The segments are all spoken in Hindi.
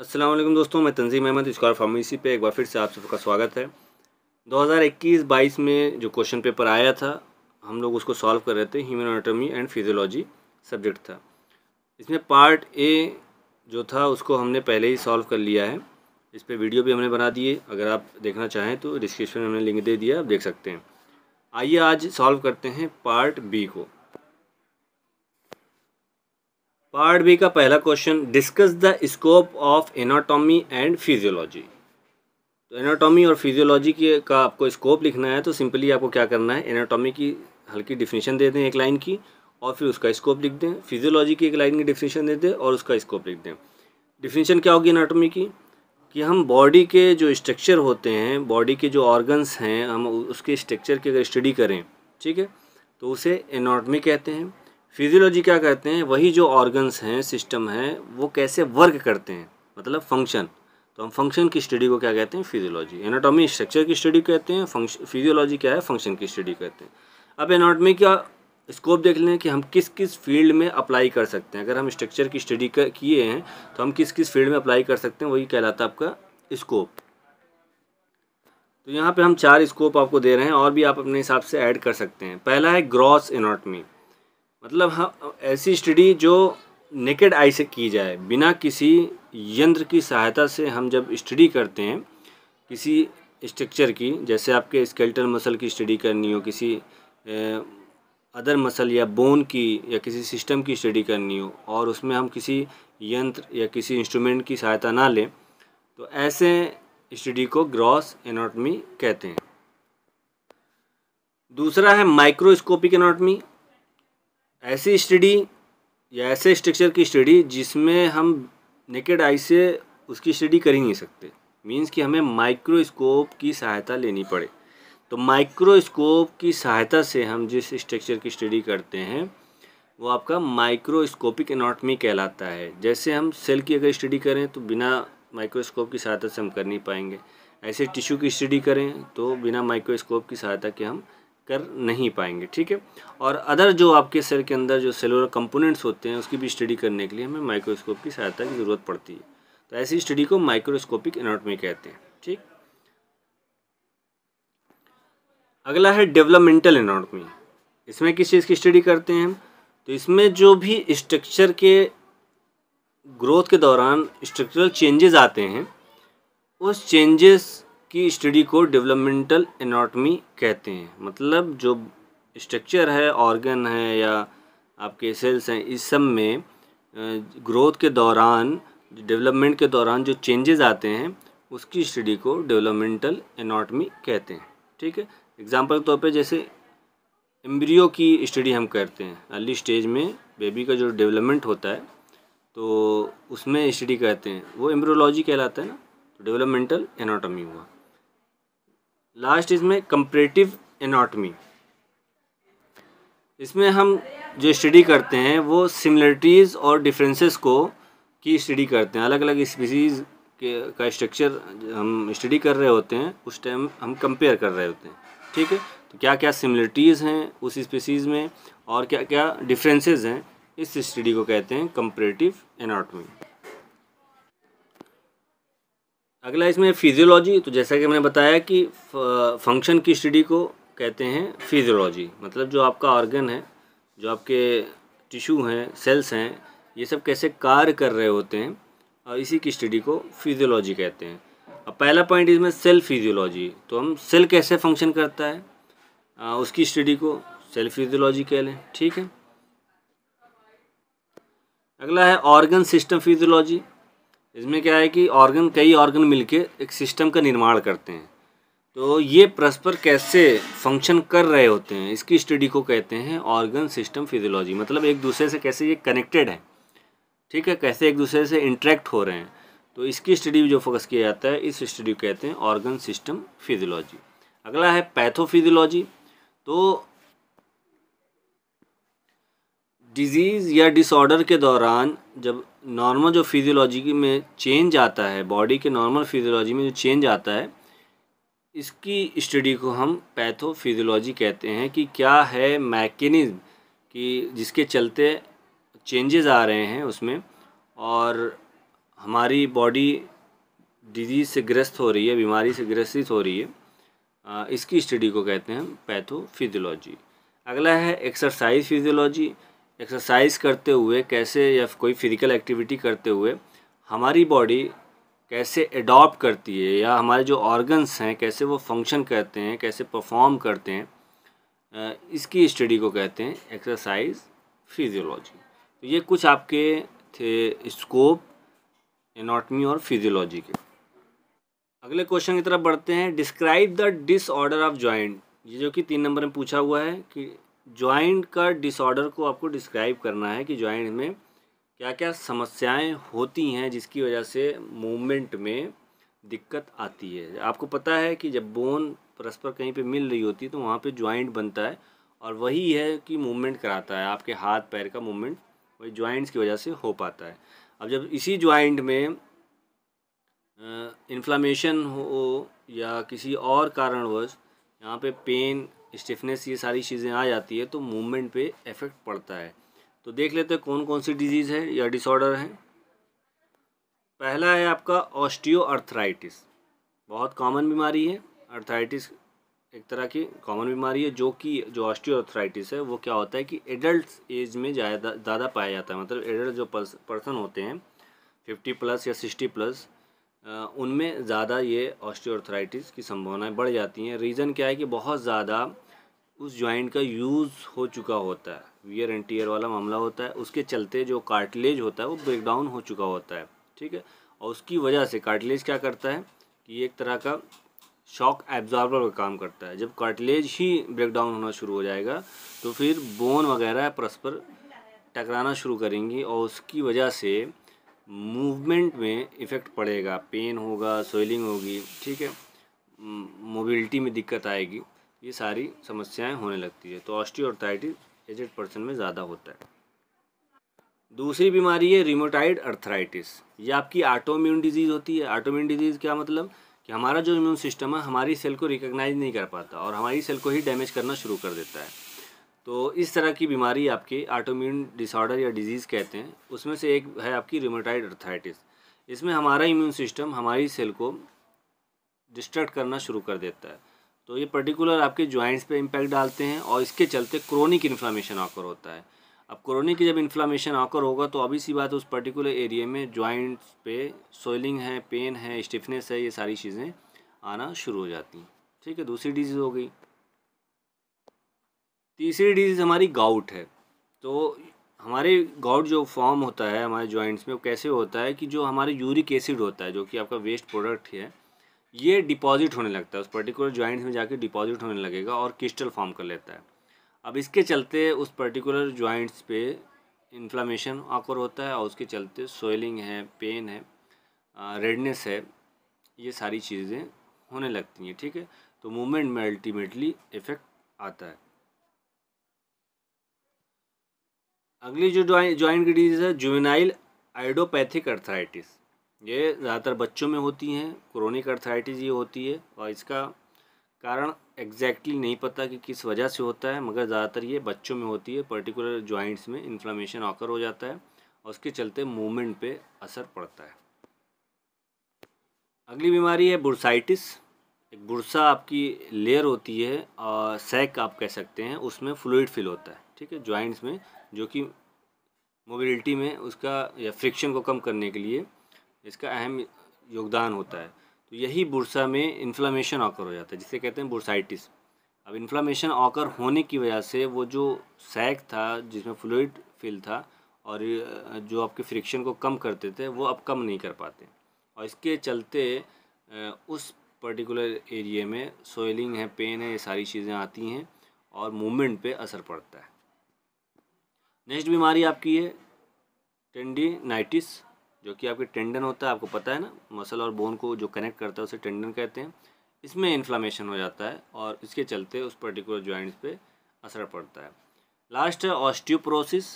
असलम दोस्तों मैं तंजीम अहमद स्कॉर फार्मेसी पे एक बार फिर से आप सबका स्वागत है 2021-22 में जो क्वेश्चन पेपर आया था हम लोग उसको सॉल्व कर रहे थे human anatomy and physiology subject था इसमें पार्ट ए जो था उसको हमने पहले ही सॉल्व कर लिया है इस पर वीडियो भी हमने बना दिए अगर आप देखना चाहें तो डिस्क्रिप्शन में हमने लिंक दे दिया आप देख सकते हैं आइए आज सॉल्व करते हैं पार्ट बी को पार्ट बी का पहला question discuss the scope of anatomy and physiology तो एनाटॉमी और फिजियोलॉजी के का आपको स्कोप लिखना है तो सिंपली आपको क्या करना है एनाटॉमी की हल्की डिफिनीशन दे दें एक लाइन की और फिर उसका स्कोप लिख दें फिजियोलॉजी की एक लाइन की डिफिनीशन दे दें और उसका स्कोप लिख दें डिफिनेशन क्या होगी एनाटॉमी की कि हम बॉडी के जो स्ट्रक्चर होते हैं बॉडी के जो ऑर्गन्स हैं हम उसके स्ट्रक्चर की अगर स्टडी करें ठीक है तो उसे एनाटॉमी कहते हैं फिजियोलॉजी क्या कहते हैं वही जो ऑर्गन्स हैं सिस्टम हैं वो कैसे वर्क करते हैं मतलब फंक्शन तो हम फंक्शन की स्टडी को क्या कहते हैं फिजियोलॉजी एनाटॉमी स्ट्रक्चर की स्टडी कहते हैं फंक्शन फिजियोलॉजी क्या है फंक्शन की स्टडी कहते हैं अब एनाटॉमी का स्कोप देख लें कि हम किस किस फील्ड में अप्लाई कर सकते हैं अगर हम स्ट्रक्चर की स्टडी किए हैं तो हम किस किस फील्ड में अप्लाई कर सकते हैं वही कहलाता है आपका स्कोप तो यहाँ पे हम चार स्कोप आपको दे रहे हैं और भी आप अपने हिसाब से ऐड कर सकते हैं पहला है ग्रॉस एनाटॉमी मतलब हम हाँ, ऐसी स्टडी जो नेकेड आई से की जाए बिना किसी यंत्र की सहायता से हम जब स्टडी करते हैं किसी स्ट्रक्चर की जैसे आपके स्केल्टन मसल की स्टडी करनी हो किसी अदर मसल या बोन की या किसी सिस्टम की स्टडी करनी हो और उसमें हम किसी यंत्र या किसी इंस्ट्रूमेंट की सहायता ना लें तो ऐसे स्टडी को ग्रॉस एनाटमी कहते हैं दूसरा है माइक्रोस्कोपिक एनाटॉमी ऐसी स्टडी या ऐसे स्ट्रक्चर की स्टडी जिसमें हम नेकेड आई से उसकी स्टडी कर ही नहीं सकते मीन्स कि हमें माइक्रोस्कोप की सहायता लेनी पड़े तो माइक्रोस्कोप की सहायता से हम जिस स्ट्रक्चर की स्टडी करते हैं वो आपका माइक्रोस्कोपिक एनाटमी कहलाता है जैसे हम सेल की अगर स्टडी करें तो बिना माइक्रोस्कोप की सहायता से हम कर नहीं पाएंगे ऐसे टिश्यू की स्टडी करें तो बिना माइक्रोस्कोप की सहायता के हम कर नहीं पाएंगे ठीक है और अदर जो आपके सेल के अंदर जो सेलुलर कंपोनेंट्स होते हैं उसकी भी स्टडी करने के लिए हमें माइक्रोस्कोप की सहायता की ज़रूरत पड़ती है तो ऐसी स्टडी को माइक्रोस्कोपिक एनाटॉमी कहते हैं ठीक अगला है डेवलपमेंटल एनाटॉमी इसमें किस चीज़ की स्टडी करते हैं तो इसमें जो भी स्ट्रक्चर के ग्रोथ के दौरान स्ट्रक्चरल चेंजेस आते हैं उस चेंजेस की स्टडी को डेवलपमेंटल एनाटमी कहते हैं मतलब जो स्ट्रक्चर है ऑर्गन है या आपके सेल्स हैं इस सब में ग्रोथ के दौरान डेवलपमेंट के दौरान जो चेंजेस आते हैं उसकी स्टडी को डेवलपमेंटल एनाटॉमी कहते हैं ठीक है एग्जाम्पल के तौर पर जैसे एम्ब्रियो की स्टडी हम करते हैं अर्ली स्टेज में बेबी का जो डेवलपमेंट होता है तो उसमें स्टडी करते हैं वो एम्ब्रियोलॉजी कहलाता है ना डेवलपमेंटल तो एनाटॉमी हुआ लास्ट इसमें कंपरेटिव एनाटमी इसमें हम जो स्टडी करते हैं वो सिमिलरिटीज़ और डिफरेंसेस को की स्टडी करते हैं अलग अलग स्पीसीज़ के का स्ट्रक्चर हम स्टडी कर रहे होते हैं उस टाइम हम कंपेयर कर रहे होते हैं ठीक है तो क्या क्या सिमिलरिटीज़ हैं उस स्पीसीज़ में और क्या क्या डिफरेंसेस हैं इस स्टडी को कहते हैं कंपरेटिव एनाटमी अगला इसमें फिजियोलॉजी तो जैसा कि मैंने बताया कि फंक्शन की स्टडी को कहते हैं फिजियोलॉजी मतलब जो आपका ऑर्गन है जो आपके टिश्यू हैं सेल्स हैं ये सब कैसे कार्य कर रहे होते हैं और इसी की स्टडी को फिजियोलॉजी कहते हैं अब पहला पॉइंट इसमें सेल फिजियोलॉजी तो हम सेल कैसे फंक्शन करता है आ, उसकी स्टडी को सेल फिजियोलॉजी कह लें ठीक है अगला है ऑर्गन सिस्टम फिजियोलॉजी इसमें क्या है कि ऑर्गन कई ऑर्गन मिलके एक सिस्टम का निर्माण करते हैं तो ये परस्पर कैसे फंक्शन कर रहे होते हैं इसकी स्टडी को कहते हैं ऑर्गन सिस्टम फिजियोलॉजी मतलब एक दूसरे से कैसे ये कनेक्टेड है ठीक है कैसे एक दूसरे से इंट्रैक्ट हो रहे हैं तो इसकी स्टडी जो फोकस किया जाता है इस स्टडी को कहते हैं ऑर्गन सिस्टम फिजियोलॉजी अगला है पैथोफिजियोलॉजी तो डिज़ीज़ या डिसऑर्डर के दौरान जब नॉर्मल जो फिजियोलॉजी में चेंज आता है बॉडी के नॉर्मल फिजियोलॉजी में जो चेंज आता है इसकी स्टडी को हम पैथोफिजियोलॉजी कहते हैं कि क्या है मैकेनिज़्म कि जिसके चलते चेंजेस आ रहे हैं उसमें और हमारी बॉडी डिजीज़ से ग्रस्त हो रही है बीमारी से ग्रसित हो रही है इसकी स्टडी को कहते हैं पैथोफिजियोलॉजी अगला है एक्सरसाइज फिजियोलॉजी एक्सरसाइज करते हुए कैसे या कोई फिजिकल एक्टिविटी करते हुए हमारी बॉडी कैसे एडॉप्ट करती है या हमारे जो ऑर्गन्स हैं कैसे वो फंक्शन करते हैं कैसे परफॉर्म करते हैं इसकी स्टडी को कहते हैं एक्सरसाइज फिजियोलॉजी तो ये कुछ आपके थे स्कोप एनाटमी और फिजियोलॉजी के अगले क्वेश्चन की तरफ बढ़ते हैं describe the disorder of joint ये जो कि तीन नंबर में पूछा हुआ है कि ज्वाइंट का डिसऑर्डर को आपको डिस्क्राइब करना है कि ज्वाइंट में क्या क्या समस्याएं होती हैं जिसकी वजह से मूवमेंट में दिक्कत आती है आपको पता है कि जब बोन परस्पर कहीं पे मिल रही होती है तो वहाँ पे ज्वाइंट बनता है और वही है कि मूवमेंट कराता है आपके हाथ पैर का मूवमेंट वही ज्वाइंट्स की वजह से हो पाता है अब जब इसी ज्वाइंट में इन्फ्लामेशन हो या किसी और कारणवश यहाँ पे पेन स्टिफनेस ये सारी चीज़ें आ जाती है तो मूवमेंट पे इफ़ेक्ट पड़ता है तो देख लेते हैं कौन कौन सी डिजीज़ है या डिसऑर्डर है पहला है आपका ऑस्टियो अर्थराइटिस बहुत कॉमन बीमारी है अर्थराइटिस एक तरह की कॉमन बीमारी है जो कि जो ऑस्टियो अर्थराइटिस है वो क्या होता है कि एडल्ट एज में ज़्यादा ज़्यादा पाया जाता है मतलब एडल्ट जो पर्सन होते हैं फिफ्टी प्लस या सिक्सटी प्लस उनमें ज़्यादा ये ऑस्टियोआर्थराइटिस की संभावनाएं बढ़ जाती हैं रीज़न क्या है कि बहुत ज़्यादा उस जॉइंट का यूज़ हो चुका होता है वियर एंड टीयर वाला मामला होता है उसके चलते जो कार्टिलेज होता है वो ब्रेकडाउन हो चुका होता है ठीक है और उसकी वजह से कार्टिलेज क्या करता है कि एक तरह का शॉक एब्जॉर्बर का काम करता है जब कार्टिलेज ही ब्रेकडाउन होना शुरू हो जाएगा तो फिर बोन वगैरह परस्पर टकराना शुरू करेंगी और उसकी वजह से मूवमेंट में इफ़ेक्ट पड़ेगा पेन होगा स्वेलिंग होगी ठीक है मोबिलिटी में दिक्कत आएगी ये सारी समस्याएं होने लगती है तो ऑस्टियोआर्थराइटिस एजेड पर्सन में ज़्यादा होता है दूसरी बीमारी है रिमोटाइड अर्थराइटिस ये आपकी ऑटोम्यून डिजीज़ होती है ऑटोम्यून डिजीज़ क्या मतलब कि हमारा जो इम्यून सिस्टम है हमारी सेल को रिकोगनाइज़ नहीं कर पाता और हमारी सेल को ही डैमेज करना शुरू कर देता है तो इस तरह की बीमारी आपके ऑटोम्यून डिसऑर्डर या डिजीज़ कहते हैं उसमें से एक है आपकी रिमोटाइड अर्थराइटिस इसमें हमारा इम्यून सिस्टम हमारी सेल को डिस्ट्रैक्ट करना शुरू कर देता है तो ये पर्टिकुलर आपके जॉइंट्स पे इम्पैक्ट डालते हैं और इसके चलते क्रोनिक इन्फ्लामेशन आकर होता है अब क्रोनिक जब इन्फ्लामेशन आकर होगा तो अभी सी बात उस पर्टिकुलर एरिया में जॉइंट्स पे सोइलिंग है पेन है स्टिफनेस है ये सारी चीज़ें आना शुरू हो जाती हैं ठीक है दूसरी डिजीज़ हो गई तीसरी डिजीज़ हमारी गाउट है तो हमारे गाउट जो फॉर्म होता है हमारे जॉइंट्स में वो कैसे होता है कि जो हमारे यूरिक एसिड होता है जो कि आपका वेस्ट प्रोडक्ट है ये डिपॉजिट होने लगता है उस पर्टिकुलर ज्वाइंट में जाके डिपॉजिट होने लगेगा और क्रिस्टल फॉर्म कर लेता है अब इसके चलते उस पर्टिकुलर ज्वाइंट्स पे इन्फ्लामेशन आकर होता है और उसके चलते सोइलिंग है पेन है रेडनेस है ये सारी चीज़ें होने लगती हैं ठीक है तो मूवमेंट में अल्टीमेटली इफ़ेक्ट आता है अगली जो ज्वाइंट की डिजीज़ है जुवेनाइल आइडोपैथिक अर्थराइटिस ये ज़्यादातर बच्चों में होती हैं क्रोनिक अर्थराइटिस ये होती है और इसका कारण एग्जैक्टली exactly नहीं पता कि किस वजह से होता है मगर ज़्यादातर ये बच्चों में होती है पर्टिकुलर जॉइंट्स में इन्फ्लामेशन ऑकर हो जाता है और उसके चलते मूवमेंट पे असर पड़ता है अगली बीमारी है बुरसाइटिस एक बुरसा आपकी लेयर होती है और सैक आप कह सकते हैं उसमें फ्लूड फिल होता है ठीक है जॉइंट्स में जो कि मोबिलिटी में उसका या फ्रिक्शन को कम करने के लिए इसका अहम योगदान होता है तो यही बुरसा में इन्फ्लामेशन ऑकर हो जाता है जिसे कहते हैं बुरसाइटिस अब इन्फ्लामेशन ऑकर होने की वजह से वो जो सैक था जिसमें फ्लूड फिल था और जो आपके फ्रिक्शन को कम करते थे वो अब कम नहीं कर पाते और इसके चलते उस पर्टिकुलर एरिए में सोइलिंग है पेन है ये सारी चीज़ें आती हैं और मूवमेंट पे असर पड़ता है नेक्स्ट बीमारी आपकी है टेंडी नाइटिस जो कि आपके टेंडन होता है आपको पता है ना मसल और बोन को जो कनेक्ट करता है उसे टेंडन कहते हैं इसमें इन्फ्लामेशन हो जाता है और इसके चलते उस पर्टिकुलर ज्वाइंट्स पे असर पड़ता है लास्ट है ऑस्टियोप्रोसिस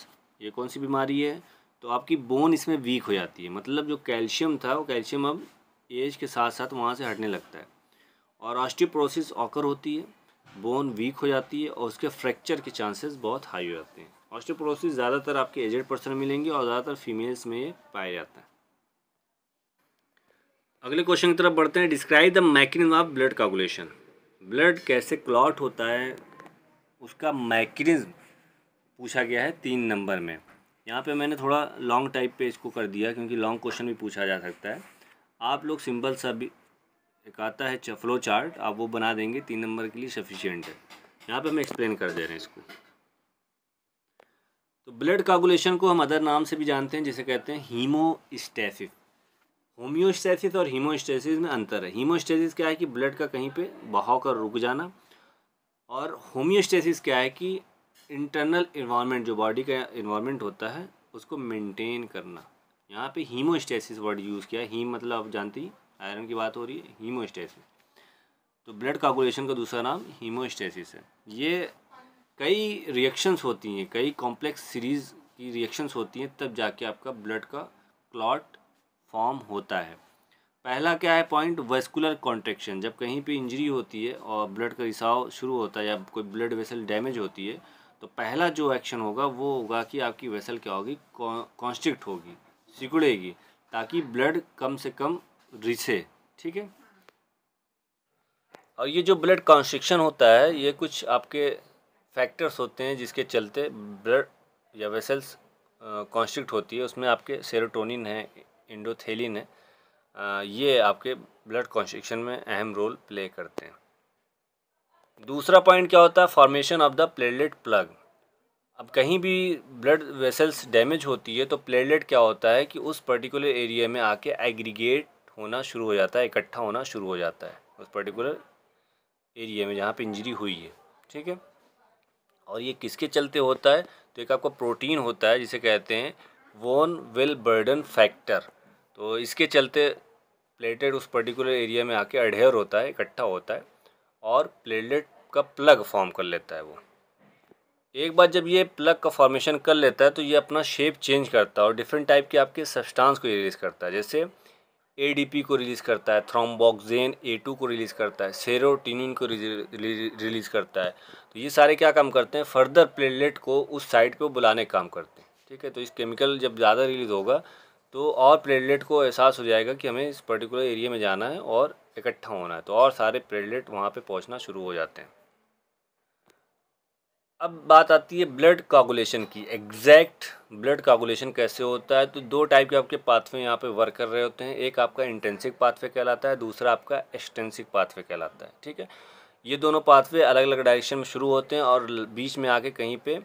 ये कौन सी बीमारी है तो आपकी बोन इसमें वीक हो जाती है मतलब जो कैल्शियम था वो कैल्शियम अब एज के साथ साथ वहाँ से हटने लगता है और ऑस्टियोप्रोसिस ऑकर होती है बोन वीक हो जाती है और उसके फ्रैक्चर के चांसेस बहुत हाई हो जाते हैं ऑस्टियोपोरोसिस ज़्यादातर आपके एजेड पर्सन मिलेंगे और ज़्यादातर फीमेल्स में ये पाया जाता है अगले क्वेश्चन की तरफ बढ़ते हैं describe the mechanism of blood coagulation blood कैसे क्लॉट होता है उसका मैकेनिज्म पूछा गया है तीन नंबर में यहाँ पे मैंने थोड़ा लॉन्ग टाइप पे इसको कर दिया क्योंकि लॉन्ग क्वेश्चन भी पूछा जा सकता है आप लोग सिंपल सा भी एक आता है फ्लो चार्ट आप वो बना देंगे तीन नंबर के लिए सफिशियंट है यहाँ पे हम एक्सप्लेन कर दे रहे हैं इसको तो ब्लड कागुलेशन को हम अदर नाम से भी जानते हैं जिसे कहते हैं हीमोस्टेसिस होम्योस्टेसिस और हीमोस्टेसिस में अंतर है हीमोस्टेसिस क्या है कि ब्लड का कहीं पे बहाव कर रुक जाना और होम्योस्टेसिस क्या है कि इंटरनल इन्वामेंट जो बॉडी का इन्वामेंट होता है उसको मेनटेन करना यहाँ पर हीमोस्टेसिस वर्ड यूज़ किया है हीम मतलब आप जानती आयरन की बात हो रही है हीमोस्टेसिस तो ब्लड काकुलेशन का दूसरा नाम हीमोस्टेसिस है ये कई रिएक्शंस होती हैं कई कॉम्प्लेक्स सीरीज़ की रिएक्शंस होती हैं तब जाके आपका ब्लड का क्लॉट फॉर्म होता है पहला क्या है पॉइंट वेस्कुलर कॉन्ट्रेक्शन जब कहीं पे इंजरी होती है और ब्लड का रिसाव शुरू होता है या कोई ब्लड वेसल डैमेज होती है तो पहला जो एक्शन होगा वो होगा कि आपकी वेसल क्या होगी कॉन्स्ट्रिक्ट होगी सिकुड़ेगी ताकि ब्लड कम से कम रिसे ठीक है और ये जो ब्लड कॉन्स्ट्रिक्शन होता है ये कुछ आपके फैक्टर्स होते हैं जिसके चलते ब्लड या वेसल्स कॉन्स्ट्रिक्ट होती है उसमें आपके सेरोटोनिन है इंडोथेलिन है ये आपके ब्लड कॉन्स्ट्रिक्शन में अहम रोल प्ले करते हैं दूसरा पॉइंट क्या होता है formation of the platelet plug अब कहीं भी ब्लड वेसल्स डैमेज होती है तो प्लेटलेट क्या होता है कि उस पर्टिकुलर एरिया में आके एग्रीगेट होना शुरू हो जाता है इकट्ठा होना शुरू हो जाता है उस पर्टिकुलर एरिया में जहाँ पर इंजरी हुई है ठीक है और ये किसके चलते होता है तो एक आपका प्रोटीन होता है जिसे कहते हैं वोन विल बर्डन फैक्टर तो इसके चलते प्लेटेड उस पर्टिकुलर एरिया में आके अडेयर होता है इकट्ठा होता है और प्लेटलेट का प्लग फॉर्म कर लेता है वो एक बार जब ये प्लग का फॉर्मेशन कर लेता है तो ये अपना शेप चेंज करता है और डिफरेंट टाइप के आपके सब्सटेंस को रिलीज़ करता है जैसे एडीपी को रिलीज़ करता है ए टू को रिलीज़ करता है सेरोटिन को रिलीज़ करता है तो ये सारे क्या काम करते हैं फर्दर प्लेटलेट को उस साइड पे बुलाने का काम करते हैं ठीक है तो इस केमिकल जब ज़्यादा रिलीज़ होगा तो और प्लेटलेट को एहसास हो जाएगा कि हमें इस पर्टिकुलर एरिया में जाना है और इकट्ठा होना है तो और सारे प्लेटलेट वहाँ पर पहुँचना शुरू हो जाते हैं अब बात आती है ब्लड कागुलेशन की एग्जैक्ट ब्लड कागुलेशन कैसे होता है तो दो टाइप के आपके पाथवे यहाँ पे वर्क कर रहे होते हैं एक आपका इंटेंसिक पाथवे कहलाता है दूसरा आपका एक्सटेंसिक पाथवे कहलाता है ठीक है ये दोनों पाथवे अलग अलग डायरेक्शन में शुरू होते हैं और बीच में आके कहीं पर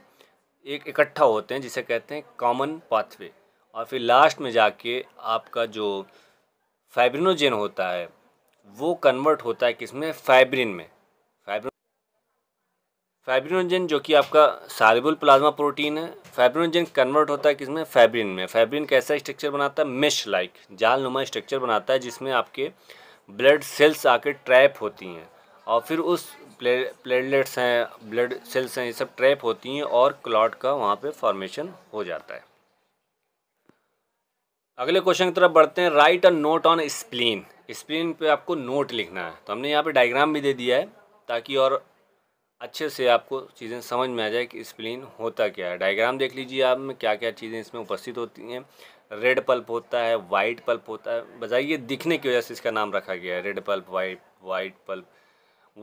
एक इकट्ठा होते हैं जिसे कहते हैं कॉमन पाथवे और फिर लास्ट में जाके आपका जो फाइब्रिनोजेन होता है वो कन्वर्ट होता है किसमें फाइब्रिन में फाइब्रिनोजन जो कि आपका सारिबुल प्लाज्मा प्रोटीन है फाइब्रिनोजन कन्वर्ट होता है किसमें फैब्रिन में फाइब्रिन कैसा स्ट्रक्चर बनाता है मिश लाइक जाल नुमा स्ट्रक्चर बनाता है जिसमें आपके ब्लड सेल्स आके ट्रैप होती हैं और फिर उस प्लेटलेट्स हैं ब्लड सेल्स हैं ये सब ट्रैप होती हैं और क्लॉट का वहाँ पर फॉर्मेशन हो जाता है अगले क्वेश्चन की तरफ बढ़ते हैं write a note on spleen spleen पे आपको नोट लिखना है तो हमने यहाँ पे डायग्राम भी दे दिया है ताकि और अच्छे से आपको चीज़ें समझ में आ जाए कि स्प्लीन होता क्या है डायग्राम देख लीजिए आप में क्या क्या चीज़ें इसमें उपस्थित होती हैं रेड पल्प होता है वाइट पल्प होता है बताइए दिखने की वजह से इसका नाम रखा गया है red pulp white white pulp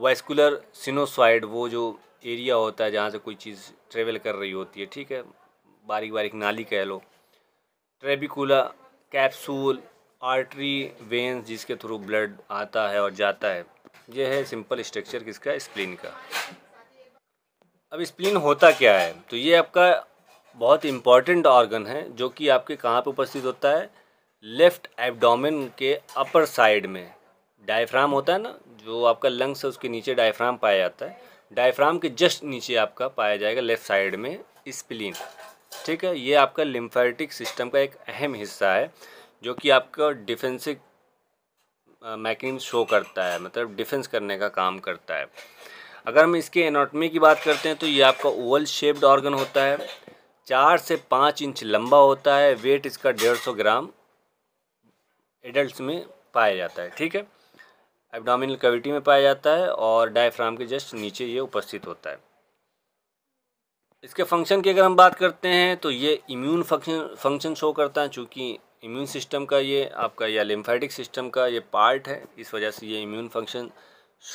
vascular sinusoid वो जो एरिया होता है जहाँ से कोई चीज़ ट्रेवल कर रही होती है ठीक है बारीक बारीक नाली कह लो ट्रेबिकुला कैप्सूल आर्टरी वेंस जिसके थ्रू ब्लड आता है और जाता है यह है सिंपल स्ट्रक्चर किसका स्प्लिन का अब स्प्लीन होता क्या है तो ये आपका बहुत इम्पॉर्टेंट ऑर्गन है जो कि आपके कहाँ पे उपस्थित होता है लेफ़्ट एब्डोमेन के अपर साइड में डायफ्राम होता है ना जो आपका लंग्स है उसके नीचे डायफ्राम पाया जाता है डायफ्राम के जस्ट नीचे आपका पाया जाएगा लेफ़्ट साइड में स्प्लीन ठीक है ये आपका लिम्फेटिक सिस्टम का एक अहम हिस्सा है जो कि आपका डिफेंसिक मैकेनिज्म शो करता है मतलब डिफेंस करने का काम करता है अगर हम इसके एनाटमी की बात करते हैं तो ये आपका ओवल शेप्ड ऑर्गन होता है चार से पाँच इंच लंबा होता है वेट इसका डेढ़ सौ ग्राम एडल्ट में पाया जाता है ठीक है एबडामिनल कविटी में पाया जाता है और डायफ्राम के जस्ट नीचे ये उपस्थित होता है इसके फंक्शन की अगर हम बात करते हैं तो ये इम्यून फंक्शन फंक्शन शो करता है चूँकि इम्यून सिस्टम का ये आपका या लिम्फेटिक सिस्टम का ये पार्ट है इस वजह से ये इम्यून फंक्शन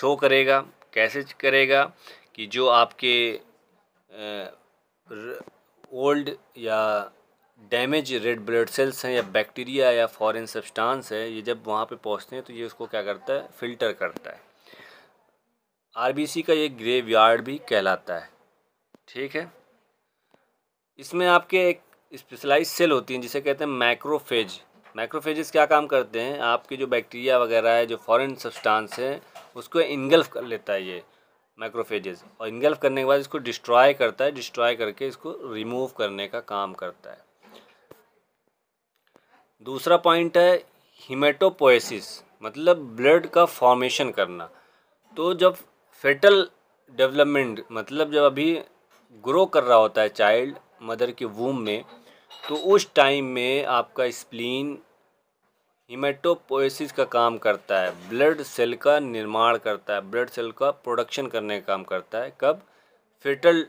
शो करेगा कैसे करेगा कि जो आपके ओल्ड या डैमेज रेड ब्लड सेल्स हैं या बैक्टीरिया या फॉरेन सब्सटेंस है ये जब वहाँ पे पहुँचते हैं तो ये उसको क्या करता है फ़िल्टर करता है आरबीसी का ये ग्रेव यार्ड भी कहलाता है ठीक है इसमें आपके एक स्पेशलाइज सेल होती हैं जिसे कहते हैं मैक्रोफेज मैक्रोफेजेस क्या काम करते हैं आपके जो बैक्टीरिया वगैरह है जो फॉरेन सब्सटांस हैं उसको इंगल्फ कर लेता है ये माइक्रोफेजेस और इंगल्फ करने के बाद इसको डिस्ट्रॉय करता है डिस्ट्रॉय करके इसको रिमूव करने का काम करता है दूसरा पॉइंट है हिमेटोपोएसिस मतलब ब्लड का फॉर्मेशन करना तो जब फेटल डेवलपमेंट मतलब जब अभी ग्रो कर रहा होता है चाइल्ड मदर के वूम में तो उस टाइम में आपका स्प्लीन हिमेटोपोसिस का काम करता है ब्लड सेल का निर्माण करता है ब्लड सेल का प्रोडक्शन करने का काम करता है कब फिटल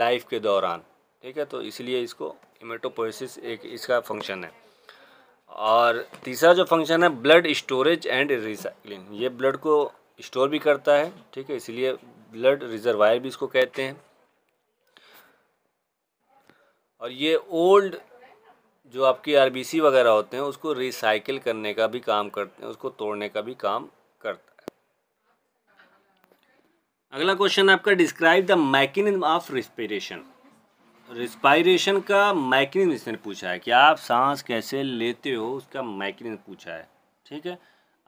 लाइफ के दौरान ठीक है तो इसलिए इसको हीमेटोपोइसिस एक इसका फंक्शन है और तीसरा जो फंक्शन है ब्लड स्टोरेज एंड रिसाइकलिंग ये ब्लड को स्टोर भी करता है ठीक है इसलिए ब्लड रिजर्वायर भी इसको कहते हैं और ये ओल्ड जो आपकी आरबीसी वगैरह होते हैं उसको रिसाइकिल करने का भी काम करते हैं उसको तोड़ने का भी काम करता है अगला क्वेश्चन आपका describe the mechanism of respiration respiration का मैकेनिज्म इसने पूछा है कि आप सांस कैसे लेते हो उसका मैकेनिज्म पूछा है ठीक है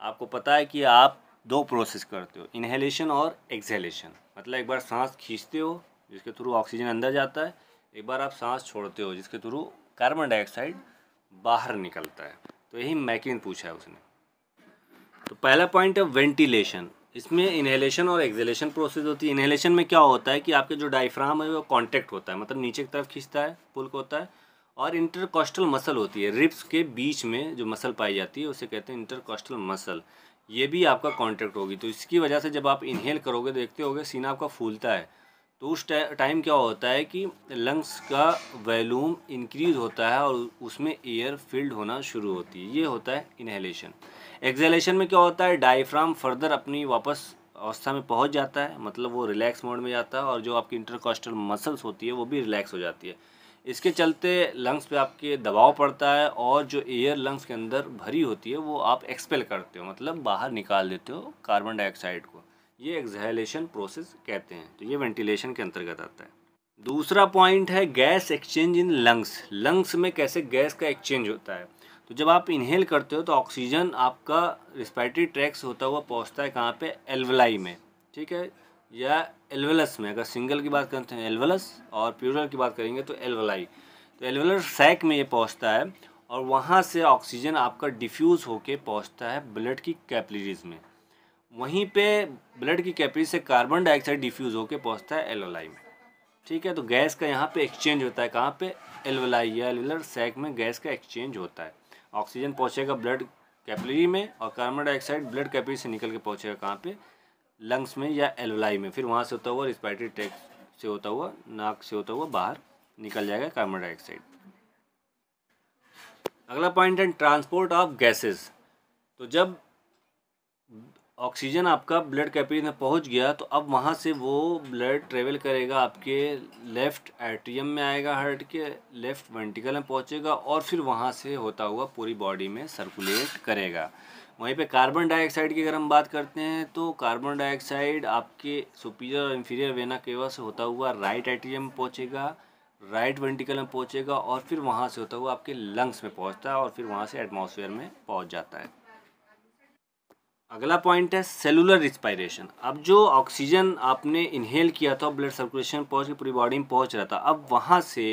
आपको पता है कि आप दो प्रोसेस करते हो इनहेलेशन और एक्सहेलेशन मतलब एक बार सांस खींचते हो जिसके थ्रू ऑक्सीजन अंदर जाता है एक बार आप सांस छोड़ते हो जिसके थ्रू कार्बन डाइऑक्साइड बाहर निकलता है तो यही मैकिन पूछा है उसने तो पहला पॉइंट है वेंटिलेशन इसमें इन्हेलेशन और एक्जेलेशन प्रोसेस होती है इन्हेलेशन में क्या होता है कि आपके जो डायफ्राम है वो कॉन्टैक्ट होता है मतलब नीचे की तरफ खींचता है पुल को होता है और इंटरकॉस्टल मसल होती है रिप्स के बीच में जो मसल पाई जाती है उसे कहते हैं इंटरकॉस्टल मसल ये भी आपका कॉन्टैक्ट होगी तो इसकी वजह से जब आप इन्हेल करोगे देखते हो सीना आपका फूलता है तो उस टाइम क्या होता है कि लंग्स का वैलूम इंक्रीज होता है और उसमें एयर फिल्ड होना शुरू होती है ये होता है इनहेलेशन एक्जेलेशन में क्या होता है डायफ्राम फर्दर अपनी वापस अवस्था में पहुंच जाता है मतलब वो रिलैक्स मोड में जाता है और जो आपकी इंटरकॉस्टल मसल्स होती है वो भी रिलैक्स हो जाती है इसके चलते लंग्स पे आपके दबाव पड़ता है और जो एयर लंग्स के अंदर भरी होती है वो आप एक्सपेल करते हो मतलब बाहर निकाल देते हो कार्बन डाइऑक्साइड को ये एक्जहलेशन प्रोसेस कहते हैं तो ये वेंटिलेशन के अंतर्गत आता है दूसरा पॉइंट है gas exchange in lungs lungs में कैसे गैस का एक्सचेंज होता है तो जब आप इन्हेल करते हो तो ऑक्सीजन आपका रिस्पायरेटरी ट्रैक्स होता हुआ पहुंचता है कहाँ पे एल्वलाई में ठीक है या एलवलस में अगर सिंगल की बात करते हैं एल्वलस और प्यूरल की बात करेंगे तो एलवलाई तो एल्वलर सैक में ये पहुँचता है और वहाँ से ऑक्सीजन आपका डिफ्यूज़ होके पहुँचता है ब्लड की कैपलरीज में वहीं पे ब्लड की कैपरी से कार्बन डाइऑक्साइड डिफ्यूज़ होकर पहुंचता है एलवलाई में ठीक है तो गैस का यहाँ पे एक्सचेंज होता है कहाँ पे एलवलाई या एलवलर सैक में गैस का एक्सचेंज होता है ऑक्सीजन पहुँचेगा ब्लड कैपलरी में और कार्बन डाइऑक्साइड ब्लड कैपरी से निकल के पहुँचेगा कहाँ पर लंग्स में या एलवलाई में फिर वहाँ से होता हुआ रिस्पायरेटरी ट्रैक से होता हुआ नाक से होता हुआ बाहर निकल जाएगा कार्बन डाइऑक्साइड अगला पॉइंट है ट्रांसपोर्ट ऑफ गैसेस तो जब ऑक्सीजन आपका ब्लड कैपिलरी में पहुंच गया तो अब वहाँ से वो ब्लड ट्रेवल करेगा आपके लेफ़्ट एट्रियम में आएगा हार्ट के लेफ़्ट वेंटिकल में पहुँचेगा और फिर वहाँ से होता हुआ पूरी बॉडी में सर्कुलेट करेगा वहीं पे कार्बन डाइऑक्साइड की अगर हम बात करते हैं तो कार्बन डाइऑक्साइड आपके सुपीरियर और इन्फीरियर वेना केवा से होता हुआ राइट एट्रियम में पहुँचेगा राइट वेंटिकल में पहुँचेगा और फिर वहाँ से होता हुआ आपके लंग्स में पहुँचता है और फिर वहाँ से एटमोसफेयर में पहुँच जाता है अगला पॉइंट है सेलुलर रिस्पायरेशन अब जो ऑक्सीजन आपने इनहेल किया था ब्लड सर्कुलेशन पहुँच के पूरी बॉडी में पहुँच रहा था अब वहाँ से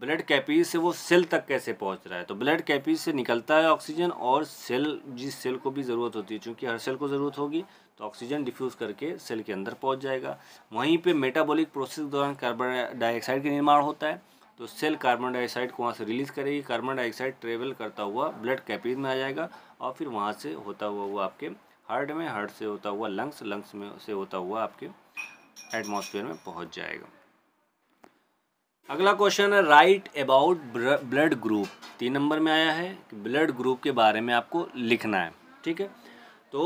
ब्लड कैपी से वो सेल तक कैसे पहुँच रहा है तो ब्लड कैपी से निकलता है ऑक्सीजन और सेल जिस सेल को भी ज़रूरत होती है चूँकि हर सेल को ज़रूरत होगी तो ऑक्सीजन डिफ्यूज़ करके सेल के अंदर पहुँच जाएगा वहीं पर मेटाबोलिक प्रोसेस के दौरान कार्बन डाइऑक्साइड का निर्माण होता है तो सेल कार्बन डाइऑक्साइड को वहाँ से रिलीज़ करेगी कार्बन डाइऑक्साइड ट्रेवल करता हुआ ब्लड कैपीज में आ जाएगा और फिर वहाँ से होता हुआ वो आपके हार्ट में हार्ट से होता हुआ लंग्स लंग्स में से होता हुआ आपके एटमॉस्फेयर में पहुँच जाएगा अगला क्वेश्चन है राइट अबाउट ब्लड ग्रुप तीन नंबर में आया है कि ब्लड ग्रुप के बारे में आपको लिखना है ठीक है तो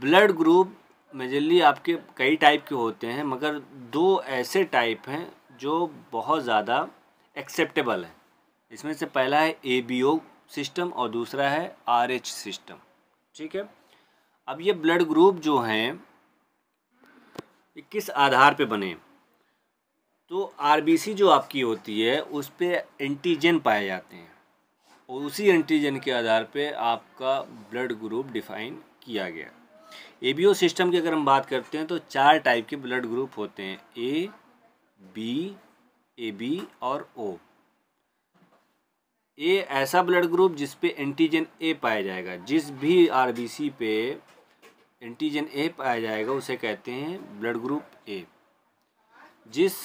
ब्लड ग्रुप मेजरली आपके कई टाइप के होते हैं मगर दो ऐसे टाइप हैं जो बहुत ज़्यादा एक्सेप्टेबल है इसमें से पहला है ए बी ओ सिस्टम और दूसरा है आर एच सिस्टम ठीक है अब ये ब्लड ग्रुप जो हैं किस आधार पे बने तो आरबीसी जो आपकी होती है उस पर एंटीजन पाए जाते हैं और उसी एंटीजन के आधार पे आपका ब्लड ग्रुप डिफाइन किया गया ए बी ओ सिस्टम की अगर हम बात करते हैं तो चार टाइप के ब्लड ग्रुप होते हैं ए बी ए बी और ओ ए ऐसा ब्लड ग्रुप जिस पे एंटीजन ए पाया जाएगा जिस भी आरबीसी पे एंटीजन ए पाया जाएगा उसे कहते हैं ब्लड ग्रुप ए जिस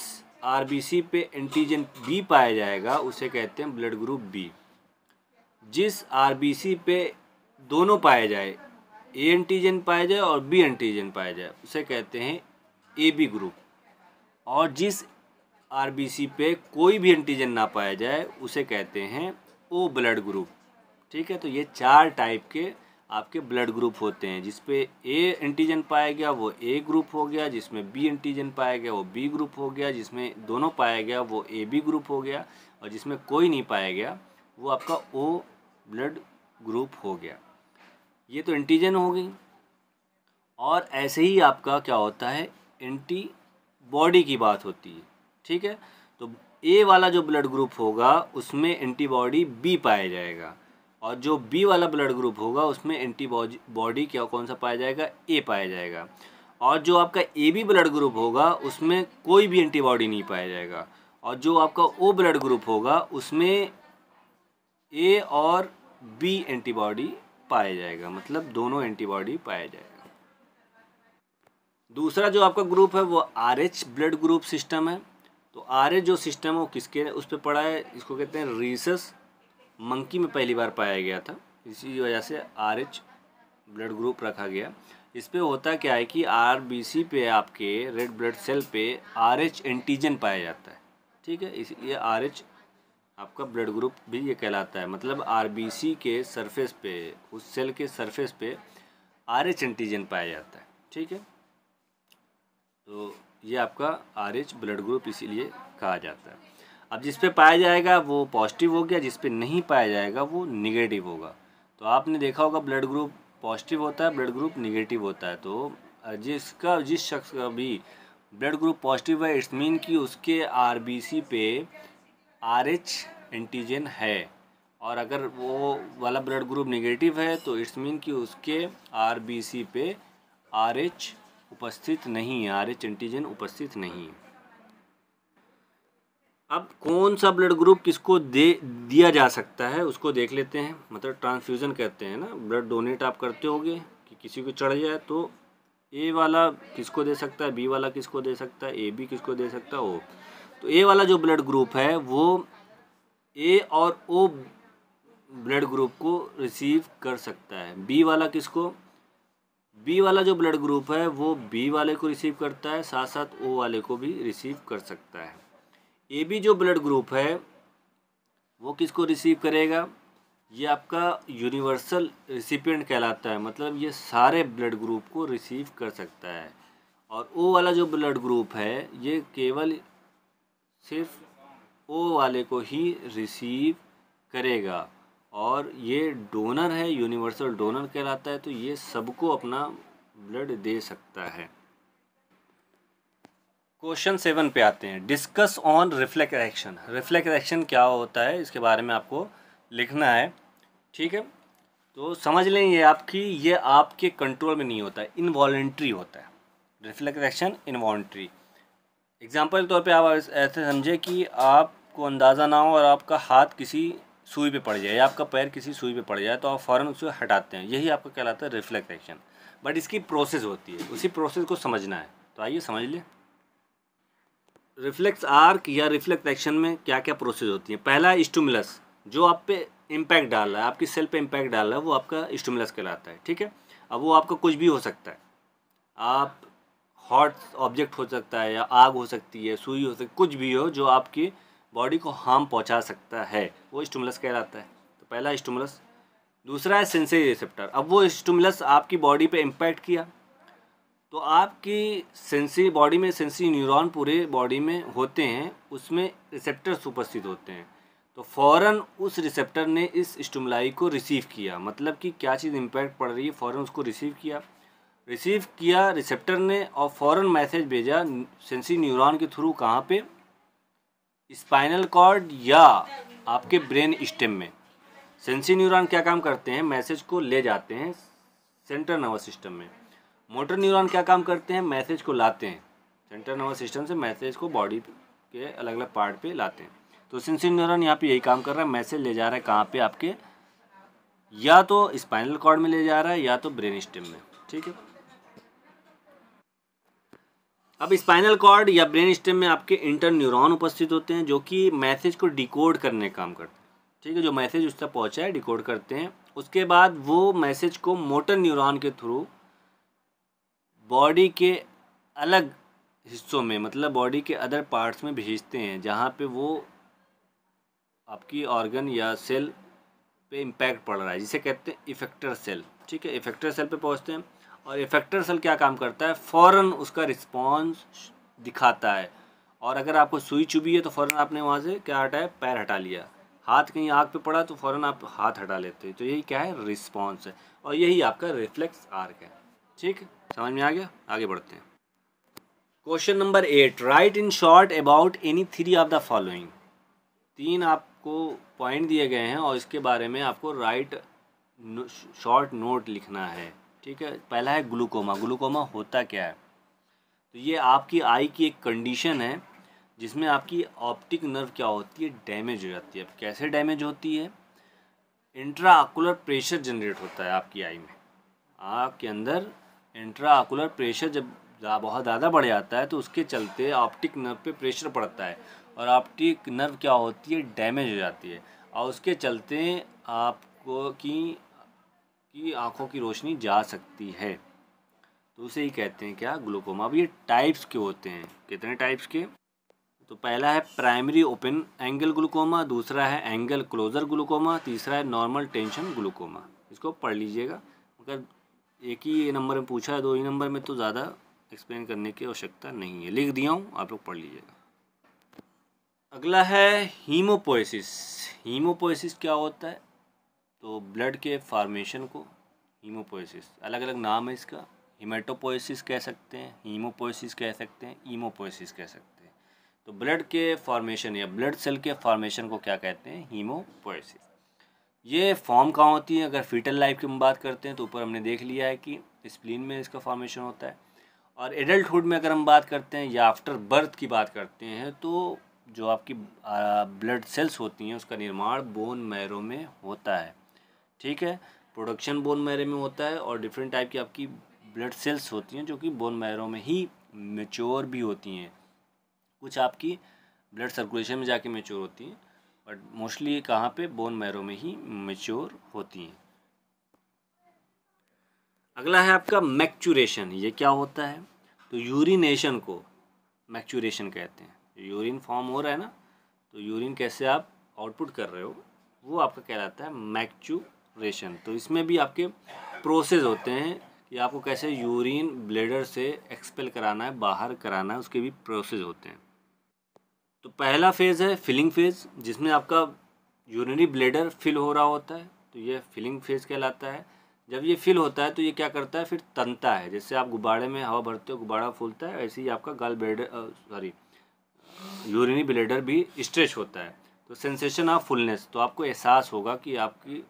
आरबीसी पे एंटीजन बी पाया जाएगा उसे कहते हैं ब्लड ग्रुप बी जिस आरबीसी पे दोनों पाए जाए ए एंटीजन पाया जाए और बी एंटीजन पाया जाए उसे कहते हैं ए बी ग्रुप और जिस आर पे कोई भी एंटीजन ना पाया जाए उसे कहते हैं ओ ब्लड ग्रुप ठीक है तो ये चार टाइप के आपके ब्लड ग्रुप होते हैं जिसपे ए एंटीजन पाया गया वो ए ग्रुप हो गया जिसमें बी एंटीजन पाया गया वो बी ग्रुप हो गया जिसमें दोनों पाया गया वो ए बी ग्रुप हो गया और जिसमें कोई नहीं पाया गया वो आपका ओ ब्लड ग्रुप हो गया ये तो एंटीजन हो गई और ऐसे ही आपका क्या होता है एंटी बॉडी की बात होती है ठीक है तो ए वाला जो ब्लड ग्रुप होगा उसमें एंटीबॉडी बी पाया जाएगा और जो बी वाला ब्लड ग्रुप होगा उसमें एंटीबॉडी बॉडी क्या कौन सा पाया जाएगा ए पाया जाएगा और जो आपका ए बी ब्लड ग्रुप होगा उसमें कोई भी एंटीबॉडी नहीं पाया जाएगा और जो आपका ओ ब्लड ग्रुप होगा उसमें ए और बी एंटीबॉडी पाया जाएगा मतलब दोनों एंटीबॉडी पाया जाएगा दूसरा जो आपका ग्रुप है वो R H blood group system है तो आर जो सिस्टम है वो किसके उस पर पड़ा है इसको कहते हैं रीसस मंकी में पहली बार पाया गया था इसी वजह से आर एच ब्लड ग्रुप रखा गया इस पर होता क्या है कि आर बी सी पे आपके रेड ब्लड सेल पे आर एच एंटीजन पाया जाता है ठीक है इस ये आर एच आपका ब्लड ग्रुप भी ये कहलाता है मतलब आर बी सी के सरफेस पे उस सेल के सरफेस पे आर एच एंटीजन पाया जाता है ठीक है तो ये आपका आर एच ब्लड ग्रुप इसीलिए कहा जाता है अब जिस पे पाया जाएगा वो पॉजिटिव हो गया जिस पे नहीं पाया जाएगा वो निगेटिव होगा तो आपने देखा होगा ब्लड ग्रुप पॉजिटिव होता है ब्लड ग्रुप निगेटिव होता है तो जिसका जिस शख्स का भी ब्लड ग्रुप पॉजिटिव है इट्स मीन कि उसके सी पे एच एंटीजन है और अगर वो वाला ब्लड ग्रुप निगेटिव है तो इट्स मीन कि उसके सी पे एच उपस्थित नहीं है आर एच एंटीजन उपस्थित नहीं है अब कौन सा ब्लड ग्रुप किसको दे दिया जा सकता है उसको देख लेते हैं मतलब ट्रांसफ्यूज़न कहते हैं ना ब्लड डोनेट आप करते होगे कि किसी को चढ़ जाए तो ए वाला किसको दे सकता है बी वाला किसको दे सकता है ए बी किसको दे सकता है ओ तो ए वाला जो ब्लड ग्रुप है वो ए और ओ ब्लड ग्रुप को रिसीव कर सकता है बी वाला किसको बी वाला जो ब्लड ग्रुप है वो बी वाले को रिसीव करता है साथ साथ ओ वाले को भी रिसीव कर सकता है ए बी जो ब्लड ग्रुप है वो किसको रिसीव करेगा ये आपका यूनिवर्सल रिसिपिएंट कहलाता है मतलब ये सारे ब्लड ग्रुप को रिसीव कर सकता है और ओ वाला जो ब्लड ग्रुप है ये केवल सिर्फ ओ वाले को ही रिसीव करेगा और ये डोनर है यूनिवर्सल डोनर कहलाता है तो ये सबको अपना ब्लड दे सकता है क्वेश्चन सेवन पे आते हैं discuss on reflect action reflect action क्या होता है इसके बारे में आपको लिखना है ठीक है तो समझ लें ये आपकी ये आपके कंट्रोल में नहीं होता है इनवॉल्ट्री होता है रिफ्लेक्ट एक्शन इनवॉल्ट्री एग्जाम्पल के तौर पर आप ऐसे समझे कि आपको अंदाज़ा ना हो और आपका हाथ किसी सुई पे पड़ जाए या आपका पैर किसी सुई पे पड़ जाए तो आप फ़ौरन उसे हटाते हैं यही आपका कहलाता है रिफ्लेक्स एक्शन बट इसकी प्रोसेस होती है उसी प्रोसेस को समझना है तो आइए समझ लें रिफ्लेक्स आर्क या रिफ्लेक्स एक्शन में क्या क्या प्रोसेस होती है पहला स्टूमुलस जो आप पे इम्पैक्ट डाल रहा है आपकी सेल पे इम्पैक्ट डाल रहा है वो आपका स्टूमुलस कहलाता है ठीक है अब वो आपका कुछ भी हो सकता है आप हॉट ऑब्जेक्ट हो सकता है या आग हो सकती है सुई हो सकती कुछ भी हो जो आपकी बॉडी को हार्म पहुंचा सकता है वो स्टूमुलस कहलाता है तो पहला स्टूमुलस दूसरा है सेंसरी रिसेप्टर अब वो स्टूमुलस आपकी बॉडी पे इम्पैक्ट किया तो आपकी सेंसरी बॉडी में सेंसरी न्यूरॉन पूरे बॉडी में होते हैं उसमें रिसेप्टर्स उपस्थित होते हैं तो फ़ौरन उस रिसेप्टर ने इस स्टमुलाई को रिसीव किया मतलब कि क्या चीज़ इम्पैक्ट पड़ रही है फ़ौर उसको रिसीव किया रिसीव किया रिसेप्टर ने और फ़ौर मैसेज भेजा सेंसरी न्यूरॉन के थ्रू कहाँ पे स्पाइनल कॉर्ड या आपके ब्रेन स्टेम में सेंसी न्यूरॉन क्या काम करते हैं मैसेज को ले जाते हैं सेंट्रल नर्वस सिस्टम में मोटर न्यूरॉन क्या काम करते हैं मैसेज को लाते हैं सेंट्रल नर्वस सिस्टम से मैसेज को बॉडी के अलग अलग पार्ट पे लाते हैं तो सेंसी न्यूरॉन यहाँ पे यही काम कर रहा है मैसेज ले जा रहा है कहाँ पर आपके या तो स्पाइनल कॉर्ड में ले जा रहा है या तो ब्रेन स्टेम में ठीक है अब स्पाइनल कॉर्ड या ब्रेन स्टेम में आपके इंटर न्यूरॉन उपस्थित होते हैं जो कि मैसेज को डिकोड करने काम करते हैं ठीक है जो मैसेज उस तक पहुँचा है डिकोड करते हैं उसके बाद वो मैसेज को मोटर न्यूरॉन के थ्रू बॉडी के अलग हिस्सों में मतलब बॉडी के अदर पार्ट्स में भेजते हैं जहाँ पे वो आपकी ऑर्गन या सेल पे इम्पैक्ट पड़ रहा है जिसे कहते हैं इफेक्टर सेल ठीक है इफेक्टर सेल पे पहुँचते हैं और इफेक्टर सेल क्या काम करता है फ़ौर उसका रिस्पॉन्स दिखाता है और अगर आपको सुई चुभी है तो फ़ौर आपने वहाँ से क्या हटाया पैर हटा लिया हाथ कहीं आग पे पड़ा तो फ़ौर आप हाथ हटा लेते हैं तो यही क्या है रिस्पॉन्स है और यही आपका रिफ्लेक्स आर्क है ठीक समझ में आ गया आगे बढ़ते हैं question number eight write in short about any three of the following तीन आपको पॉइंट दिए गए हैं और इसके बारे में आपको राइट शॉर्ट नोट लिखना है ठीक है पहला है ग्लूकोमा ग्लूकोमा होता क्या है तो ये आपकी आई की एक कंडीशन है जिसमें आपकी ऑप्टिक नर्व क्या होती है डैमेज हो जाती है अब कैसे डैमेज होती है इंट्राकुलर प्रेशर जनरेट होता है आपकी आई में आपके अंदर अंदर आकुलर प्रेशर जब बहुत ज़्यादा बढ़ जाता है तो उसके चलते ऑप्टिक नर्व पे प्रेशर पड़ता है और ऑप्टिक नर्व क्या होती है डैमेज हो जाती है और उसके चलते आपको की कि आँखों की रोशनी जा सकती है तो उसे ही कहते हैं क्या ग्लूकोमा अब ये टाइप्स के होते हैं कितने टाइप्स के तो पहला है प्राइमरी ओपन एंगल ग्लूकोमा दूसरा है एंगल क्लोजर ग्लूकोमा तीसरा है नॉर्मल टेंशन ग्लूकोमा इसको पढ़ लीजिएगा मगर एक ही नंबर में पूछा है दो ही नंबर में तो ज़्यादा एक्सप्लेन करने की आवश्यकता नहीं है लिख दिया हूँ आप लोग पढ़ लीजिएगा अगला है हीमोपोइसिस हीमोपोइसिस क्या होता है तो ब्लड के फार्मेशन को हीमोपोइसिस अलग अलग नाम है इसका हीमेटोपोइसिस कह सकते हैं हीमोपोइसिस कह सकते हैं ईमोपोइसिस कह सकते हैं तो ब्लड के फार्मेशन या ब्लड सेल के फार्मेशन को क्या कहते हैं हीमोपोइसिस ये फॉर्म कहाँ होती है अगर फीटल लाइफ की हम बात करते हैं तो ऊपर हमने देख लिया है कि स्प्लीन में इसका फॉर्मेशन होता है और एडल्टुड में अगर हम बात करते हैं या आफ्टर बर्थ की बात करते हैं तो जो आपकी ब्लड सेल्स होती हैं उसका निर्माण बोन मैरो में होता है ठीक है प्रोडक्शन बोन मैरे में होता है और डिफरेंट टाइप की आपकी ब्लड सेल्स होती हैं जो कि बोन मैरो में ही मेच्योर भी होती हैं कुछ आपकी ब्लड सर्कुलेशन में जाके मेच्योर होती हैं बट मोस्टली कहाँ पे बोन मैरो में ही मेच्योर होती हैं अगला है आपका मैक्चुरेशन ये क्या होता है तो यूरिनेशन को मैक्चुरेशन कहते हैं यूरिन फॉर्म हो रहा है ना तो यूरिन कैसे आप आउटपुट कर रहे हो वो आपका कहलाता है मैक्चू रेशन तो इसमें भी आपके प्रोसेस होते हैं कि आपको कैसे यूरिन ब्लेडर से एक्सपेल कराना है बाहर कराना है उसके भी प्रोसेस होते हैं तो पहला फेज़ है फिलिंग फेज़ जिसमें आपका यूरिनरी ब्लेडर फिल हो रहा होता है तो ये फिलिंग फेज़ कहलाता है जब ये फिल होता है तो ये क्या करता है फिर तनता है जैसे आप गुब्बारे में हवा भरते हो गुब्बारा फूलता है ऐसे ही आपका gall bladder sorry urinary bladder भी स्ट्रेच होता है तो सेंसेशन ऑफ फुलनेस तो आपको एहसास होगा कि आपकी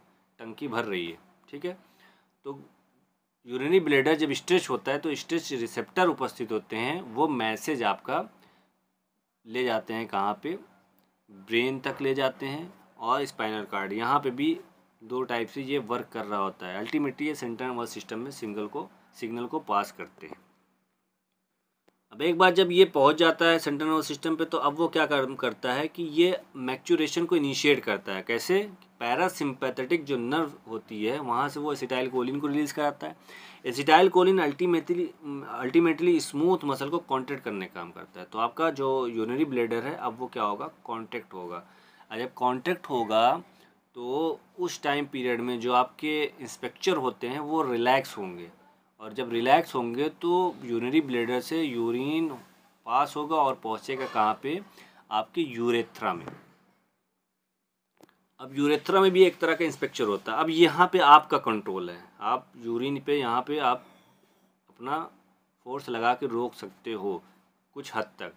टंकी भर रही है ठीक है तो यूरिनी ब्लेडर जब स्ट्रेच होता है तो स्ट्रेच रिसेप्टर उपस्थित होते हैं वो मैसेज आपका ले जाते हैं कहाँ पे ब्रेन तक ले जाते हैं और स्पाइनल कार्ड यहाँ पे भी दो टाइप से ये वर्क कर रहा होता है अल्टीमेटली ये सेंट्रल नर्वस सिस्टम में सिग्नल को सिग्नल को पास करते हैं अब एक बार जब ये पहुँच जाता है सेंट्रल नर्वस सिस्टम पे तो अब वो क्या कर्म करता है कि ये मैक्चूरेशन को इनिशिएट करता है कैसे पैरासिम्पैथेटिक जो नर्व होती है वहाँ से वो एसिटाइल कोलिन को रिलीज़ कराता है acetylcholine ultimately ultimately smooth muscle को कॉन्ट्रैक्ट करने का काम करता है तो आपका जो यूनरी ब्लेडर है अब वो क्या होगा कॉन्ट्रैक्ट होगा और जब कॉन्ट्रैक्ट होगा तो उस टाइम पीरियड में जो आपके इंस्पेक्चर होते हैं वो रिलैक्स होंगे और जब रिलैक्स होंगे तो यूनरी ब्लेडर से यूरिन पास होगा और पहुँचेगा कहाँ पर आपके यूरेथ्रा में अब यूरेथ्रा में भी एक तरह का इंस्पेक्चर होता है अब यहाँ पे आपका कंट्रोल है आप यूरिन पे यहाँ पे आप अपना फोर्स लगा के रोक सकते हो कुछ हद तक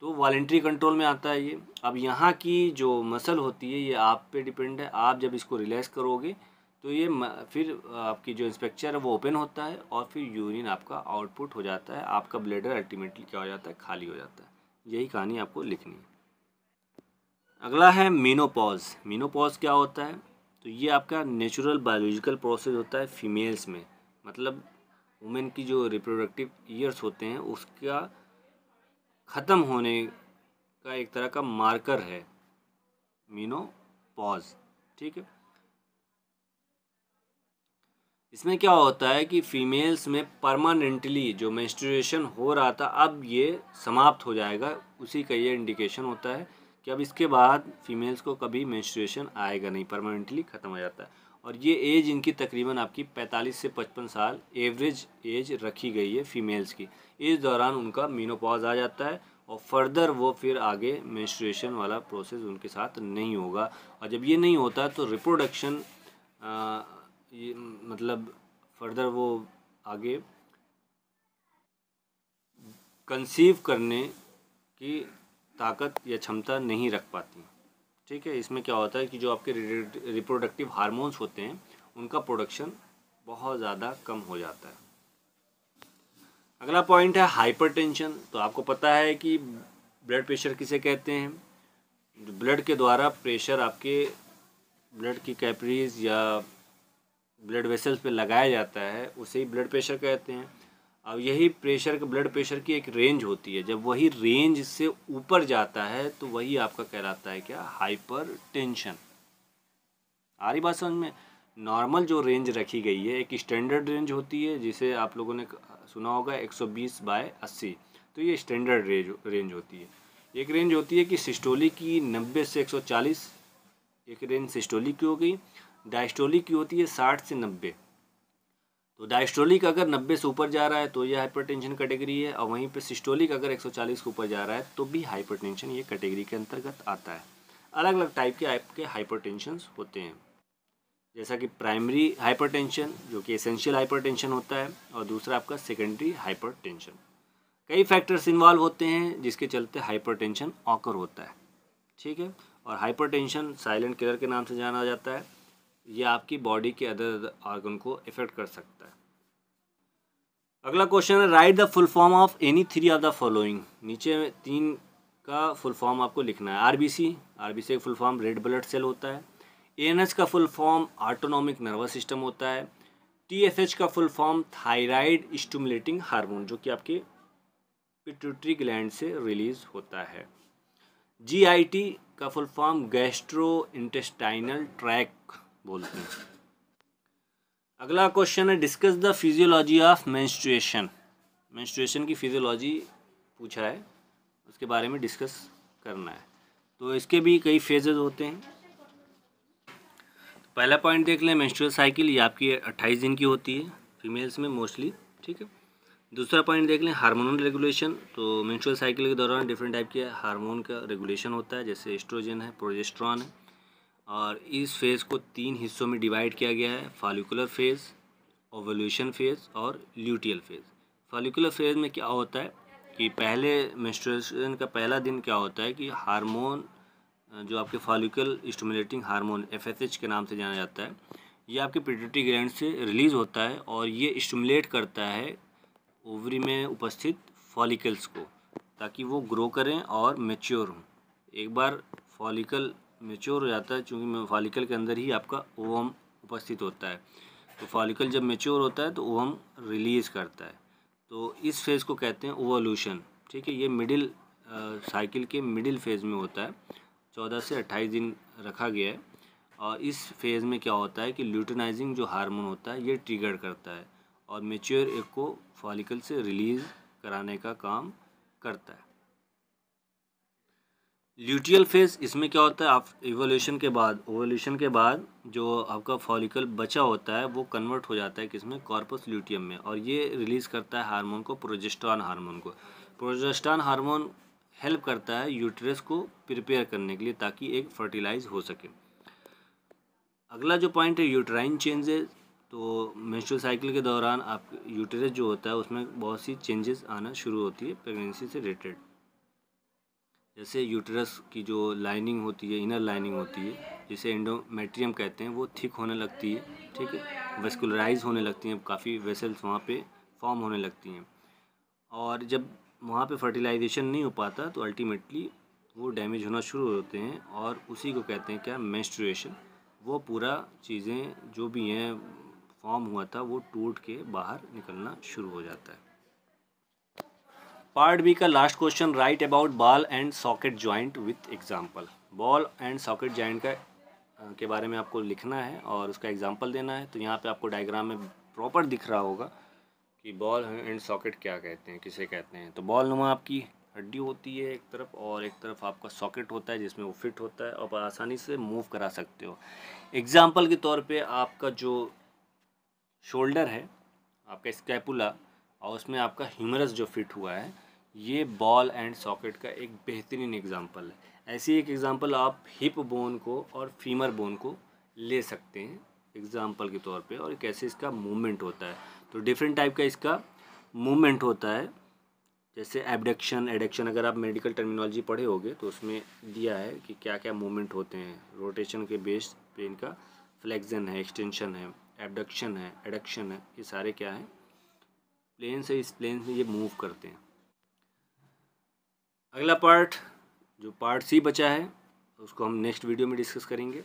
तो वॉल्ट्री कंट्रोल में आता है ये अब यहाँ की जो मसल होती है ये आप पे डिपेंड है आप जब इसको रिलैक्स करोगे तो ये फिर आपकी जो इंस्पेक्चर है वो ओपन होता है और फिर यूरिन आपका आउटपुट हो जाता है आपका ब्लेडर अल्टीमेटली क्या हो जाता है खाली हो जाता है यही कहानी आपको लिखनी है अगला है मीनोपॉज मीनोपॉज क्या होता है तो ये आपका नेचुरल बायोलॉजिकल प्रोसेस होता है फीमेल्स में मतलब वुमेन की जो रिप्रोडक्टिव ईयर्स होते हैं उसका ख़त्म होने का एक तरह का मार्कर है मीनोपॉज ठीक है इसमें क्या होता है कि फीमेल्स में परमानेंटली जो मेंस्ट्रुएशन हो रहा था अब ये समाप्त हो जाएगा उसी का ये इंडिकेशन होता है कि अब इसके बाद फीमेल्स को कभी मेंस्ट्रुएशन आएगा नहीं परमानेंटली ख़त्म हो जाता है और ये एज इनकी तकरीबन आपकी 45 से 55 साल एवरेज एज रखी गई है फीमेल्स की इस दौरान उनका मीनोपॉज आ जाता है और फर्दर वो फिर आगे मेंस्ट्रुएशन वाला प्रोसेस उनके साथ नहीं होगा और जब ये नहीं होता तो रिप्रोडक्शन ये मतलब फर्दर वो आगे कंसीव करने की ताकत या क्षमता नहीं रख पाती ठीक है इसमें क्या होता है कि जो आपके रिप्रोडक्टिव हार्मोन्स होते हैं उनका प्रोडक्शन बहुत ज़्यादा कम हो जाता है अगला पॉइंट है हाइपरटेंशन तो आपको पता है कि ब्लड प्रेशर किसे कहते हैं ब्लड के द्वारा प्रेशर आपके ब्लड की कैपरीज या ब्लड वेसल्स पे लगाया जाता है उसे ही ब्लड प्रेशर कहते हैं अब यही प्रेशर के ब्लड प्रेशर की एक रेंज होती है जब वही रेंज से ऊपर जाता है तो वही आपका कहलाता है क्या हाइपर टेंशन आ रही बात समझ में नॉर्मल जो रेंज रखी गई है एक स्टैंडर्ड रेंज होती है जिसे आप लोगों ने सुना होगा 120 बाय 80 तो ये स्टैंडर्ड रेंज रेंज होती है एक रेंज होती है कि सिस्टोली की नब्बे से एक एक रेंज सिस्टोली की हो गई डायस्टोली की होती है साठ से नब्बे तो डायस्ट्रोलिक अगर 90 से ऊपर जा रहा है तो ये हाइपरटेंशन कैटेगरी है और वहीं पे सिस्टोलिक अगर 140 के ऊपर जा रहा है तो भी हाइपरटेंशन ये कैटेगरी के अंतर्गत आता है अलग अलग टाइप के आपके हाइपर होते हैं जैसा कि प्राइमरी हाइपर जो कि एसेंशियल हाइपर होता है और दूसरा आपका सेकेंडरी हाइपर कई फैक्टर्स इन्वॉल्व होते हैं जिसके चलते हाइपर ऑकर होता है ठीक है और हाइपरटेंशन साइलेंट किलर के नाम से जाना जाता है ये आपकी बॉडी के अदर ऑर्गन को इफेक्ट कर सकता है अगला क्वेश्चन है write the full form of any three of the following नीचे तीन का फुल फॉर्म आपको लिखना है आरबीसी आरबीसी का full form red blood cell होता है एएनएच का full form autonomic nervous system होता है टीएसएच का full form thyroid stimulating hormone जो कि आपके पिट्यूटरी ग्लैंड से रिलीज होता है जीआईटी का full form gastrointestinal track बोलते हैं अगला क्वेश्चन है discuss the physiology of menstruation menstruation की फिजियोलॉजी पूछा है उसके बारे में डिस्कस करना है तो इसके भी कई फेजेज होते हैं पहला पॉइंट देख लें मेंस्ट्रुअल साइकिल ये आपकी अट्ठाईस दिन की होती है फीमेल्स में मोस्टली ठीक है दूसरा पॉइंट देख लें हार्मोनल रेगुलेशन तो मेंस्ट्रुअल साइकिल के दौरान डिफरेंट टाइप के हार्मोन का रेगुलेशन होता है जैसे एस्ट्रोजन है प्रोजेस्ट्रॉन है और इस फेज़ को तीन हिस्सों में डिवाइड किया गया है फॉलिकुलर फेज़ ओवोल्यूशन फेज़ और ल्यूटियल फेज़ फॉलिकुलर फेज़ में क्या होता है कि पहले मेस्ट्रेशन का पहला दिन क्या होता है कि हार्मोन जो आपके फालिकल स्टमुलेटिंग हार्मोन एफएसएच के नाम से जाना जाता है ये आपके पिटरी ग्रैंड से रिलीज़ होता है और ये स्टमुलेट करता है ओवरी में उपस्थित फॉलिकल्स को ताकि वो ग्रो करें और मेच्योर हों एक बार फॉलिकल मेच्योर हो जाता है चूँकि फॉलिकल के अंदर ही आपका ओवम उपस्थित होता है तो फॉलिकल जब मेच्योर होता है तो ओवम रिलीज़ करता है तो इस फेज़ को कहते हैं ओवोल्यूशन ठीक है ये मिडिल साइकिल के मिडिल फेज़ में होता है चौदह से अट्ठाईस दिन रखा गया है और इस फेज़ में क्या होता है कि ल्यूटनाइजिंग जो हार्मोन होता है ये ट्रिगर करता है और मेच्योर एक को फॉलिकल से रिलीज़ कराने का काम करता है ल्यूटियल फेज इसमें क्या होता है आप इवोल्यूशन के बाद ओवोल्यूशन के बाद जो आपका फॉलिकल बचा होता है वो कन्वर्ट हो जाता है किसमें कॉर्पस ल्यूटियम में और ये रिलीज़ करता है हार्मोन को प्रोजेस्टान हार्मोन को प्रोजेस्टान हार्मोन हेल्प करता है यूट्रस को प्रिपेयर करने के लिए ताकि एक फर्टिलाइज हो सके अगला जो पॉइंट है यूट्राइन चेंजेस तो मेस्ट्रल साइकिल के दौरान आप यूट्रस जो होता है उसमें बहुत सी चेंजेस आना शुरू होती है प्रेगनेंसी से रिलेटेड जैसे यूटरस की जो लाइनिंग होती है इनर लाइनिंग होती है जिसे इंडोमेट्रियम कहते हैं वो थिक होने लगती है ठीक है वेस्कुलराइज होने लगती हैं काफ़ी वेसल्स वहाँ पे फॉर्म होने लगती हैं और जब वहाँ पे फर्टिलाइजेशन नहीं हो पाता तो अल्टीमेटली वो डैमेज होना शुरू होते हैं और उसी को कहते हैं क्या मेस्ट्रुएशन वो पूरा चीज़ें जो भी हैं फॉर्म हुआ था वो टूट के बाहर निकलना शुरू हो जाता है पार्ट बी का last question write about ball and socket joint with example ball and socket joint का के बारे में आपको लिखना है और उसका एग्जाम्पल देना है तो यहाँ पे आपको डायग्राम में प्रॉपर दिख रहा होगा कि बॉल एंड सॉकेट क्या कहते हैं किसे कहते हैं तो बॉल नुमा आपकी हड्डी होती है एक तरफ और एक तरफ आपका सॉकेट होता है जिसमें वो फिट होता है आप आसानी से मूव करा सकते हो एग्ज़ाम्पल के तौर पे आपका जो शोल्डर है आपका स्कैपुला और उसमें आपका ह्यूमरस जो फिट हुआ है ये बॉल एंड सॉकेट का एक बेहतरीन एग्ज़ाम्पल है ऐसी एक एग्ज़ाम्पल आप हिप बोन को और फीमर बोन को ले सकते हैं एग्ज़ाम्पल के तौर पे और कैसे इसका मूवमेंट होता है तो डिफरेंट टाइप का इसका मूवमेंट होता है जैसे एबडक्शन एडक्शन अगर आप मेडिकल टर्मिनोलॉजी पढ़े होगे तो उसमें दिया है कि क्या क्या मूवमेंट होते हैं रोटेशन के बेस पे इनका फ्लेक्जन है एक्सटेंशन है एबडक्शन है एडक्शन है ये सारे क्या हैं प्लेन से इस प्लेन से ये मूव करते हैं अगला पार्ट जो पार्ट सी बचा है उसको हम नेक्स्ट वीडियो में डिस्कस करेंगे